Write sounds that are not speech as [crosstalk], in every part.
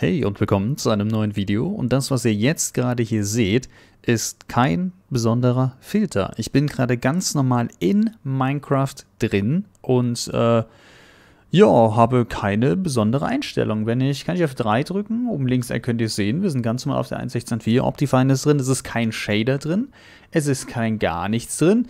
Hey und willkommen zu einem neuen Video und das, was ihr jetzt gerade hier seht, ist kein besonderer Filter. Ich bin gerade ganz normal in Minecraft drin und äh, ja, habe keine besondere Einstellung. Wenn ich, kann ich auf 3 drücken, oben links könnt ihr es sehen, wir sind ganz normal auf der 1.16.4 Optifine ist drin, es ist kein Shader drin, es ist kein gar nichts drin.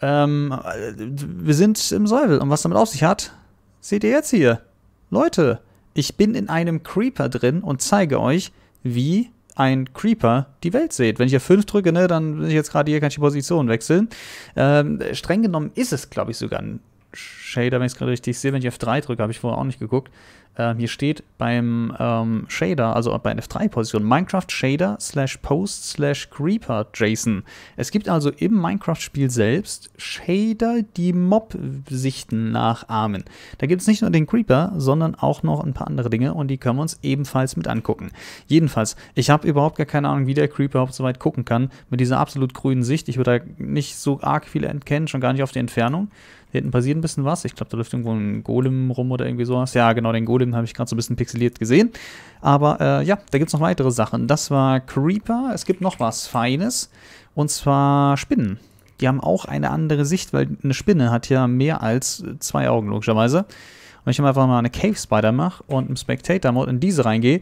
Ähm, äh, wir sind im Säuvel und was damit auf sich hat, seht ihr jetzt hier. Leute, ich bin in einem Creeper drin und zeige euch, wie ein Creeper die Welt sieht. Wenn ich hier 5 drücke, ne, dann bin ich jetzt gerade hier, kann ich die Position wechseln. Ähm, streng genommen ist es, glaube ich, sogar ein Shader, wenn ich es gerade richtig sehe, wenn ich F3 drücke, habe ich vorher auch nicht geguckt. Ähm, hier steht beim ähm, Shader, also bei der F3-Position, Minecraft Shader slash Post slash Creeper JSON. Es gibt also im Minecraft-Spiel selbst Shader, die Mob-Sichten nachahmen. Da gibt es nicht nur den Creeper, sondern auch noch ein paar andere Dinge und die können wir uns ebenfalls mit angucken. Jedenfalls, ich habe überhaupt gar keine Ahnung, wie der Creeper überhaupt so weit gucken kann. Mit dieser absolut grünen Sicht, ich würde da nicht so arg viele entkennen, schon gar nicht auf die Entfernung hinten passiert ein bisschen was. Ich glaube, da läuft irgendwo ein Golem rum oder irgendwie sowas. Ja, genau, den Golem habe ich gerade so ein bisschen pixeliert gesehen. Aber äh, ja, da gibt es noch weitere Sachen. Das war Creeper. Es gibt noch was Feines. Und zwar Spinnen. Die haben auch eine andere Sicht, weil eine Spinne hat ja mehr als zwei Augen, logischerweise. Und wenn ich einfach mal eine Cave Spider mache und im Spectator-Mode in diese reingehe,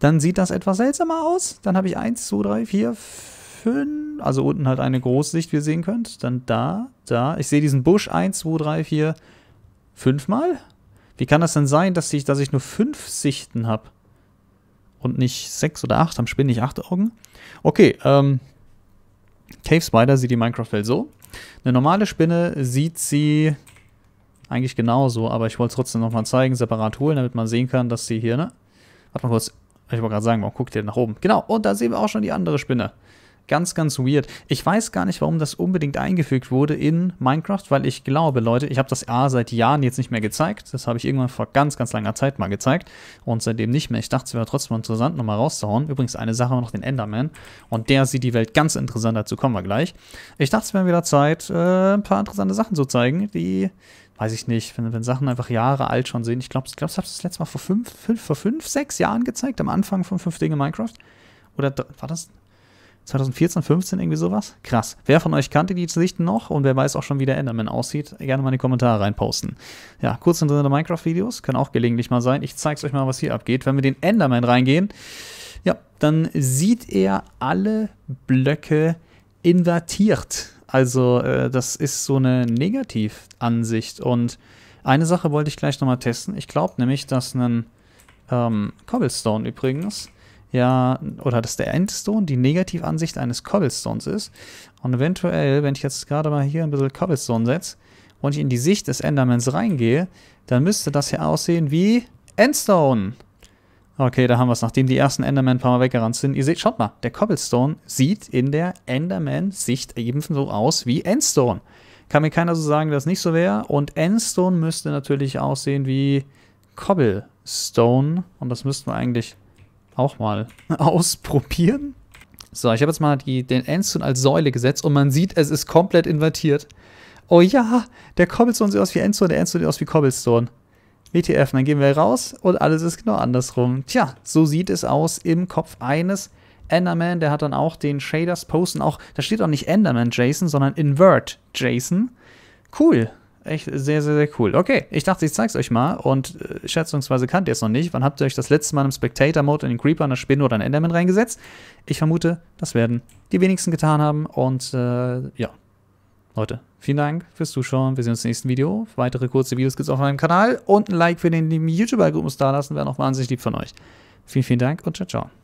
dann sieht das etwas seltsamer aus. Dann habe ich 1, 2, 3, 4, 5 fünf, also unten halt eine Großsicht, wie ihr sehen könnt. Dann da, da. Ich sehe diesen Busch 1, 2, 3, 4, 5 Mal. Wie kann das denn sein, dass ich, dass ich nur fünf Sichten habe? Und nicht sechs oder acht, am Spinn nicht acht Augen? Okay, ähm, Cave Spider sieht die Minecraft-Welt so. Eine normale Spinne sieht sie eigentlich genauso, aber ich wollte es trotzdem nochmal zeigen, separat holen, damit man sehen kann, dass sie hier, ne? Warte mal kurz, ich wollte gerade sagen, warum guckt ihr nach oben? Genau, und da sehen wir auch schon die andere Spinne. Ganz, ganz weird. Ich weiß gar nicht, warum das unbedingt eingefügt wurde in Minecraft, weil ich glaube, Leute, ich habe das A seit Jahren jetzt nicht mehr gezeigt. Das habe ich irgendwann vor ganz, ganz langer Zeit mal gezeigt und seitdem nicht mehr. Ich dachte, es wäre trotzdem interessant, nochmal rauszuhauen. Übrigens eine Sache noch den Enderman und der sieht die Welt ganz interessant, dazu kommen wir gleich. Ich dachte, es wäre wieder Zeit, äh, ein paar interessante Sachen zu zeigen, die weiß ich nicht, wenn, wenn Sachen einfach Jahre alt schon sind. Ich glaube, ich glaub, habe ich das letzte Mal vor fünf, fünf, vor fünf, sechs Jahren gezeigt, am Anfang von fünf Dinge Minecraft. Oder war das? 2014, 15, irgendwie sowas? Krass. Wer von euch kannte die Sichten noch und wer weiß auch schon, wie der Enderman aussieht? Gerne mal in die Kommentare reinposten. Ja, kurz hinter Minecraft-Videos, kann auch gelegentlich mal sein. Ich zeig's euch mal, was hier abgeht. Wenn wir den Enderman reingehen, ja, dann sieht er alle Blöcke invertiert. Also, äh, das ist so eine Negativansicht. Und eine Sache wollte ich gleich nochmal testen. Ich glaube nämlich, dass ein ähm, Cobblestone übrigens ja, oder dass der Endstone die Negativansicht eines Cobblestones ist. Und eventuell, wenn ich jetzt gerade mal hier ein bisschen Cobblestone setze und ich in die Sicht des Endermans reingehe, dann müsste das hier aussehen wie Endstone. Okay, da haben wir es, nachdem die ersten Endermen ein paar Mal weggerannt sind. Ihr seht, schaut mal, der Cobblestone sieht in der Enderman-Sicht ebenso aus wie Endstone. Kann mir keiner so sagen, dass nicht so wäre. Und Endstone müsste natürlich aussehen wie Cobblestone. Und das müssten wir eigentlich auch mal [laughs] ausprobieren. So, ich habe jetzt mal die, den Endstone als Säule gesetzt und man sieht, es ist komplett invertiert. Oh ja, der Cobblestone sieht aus wie Endstone, der Endstone sieht aus wie Cobblestone. WTF, dann gehen wir raus und alles ist genau andersrum. Tja, so sieht es aus im Kopf eines Enderman. Der hat dann auch den Shaders posten. Auch, da steht auch nicht Enderman Jason, sondern Invert Jason. Cool. Echt sehr, sehr, sehr cool. Okay, ich dachte, ich zeig's euch mal und äh, schätzungsweise kannt ihr es noch nicht. Wann habt ihr euch das letzte Mal im Spectator-Mode in den Creeper, eine Spinne oder einen Enderman reingesetzt? Ich vermute, das werden die wenigsten getan haben und äh, ja. Leute, vielen Dank fürs Zuschauen. Wir sehen uns im nächsten Video. Weitere kurze Videos gibt's auf meinem Kanal und ein Like für den lieben YouTuber-Gruppen da lassen. Wäre noch wahnsinnig lieb von euch. Vielen, vielen Dank und ciao, ciao.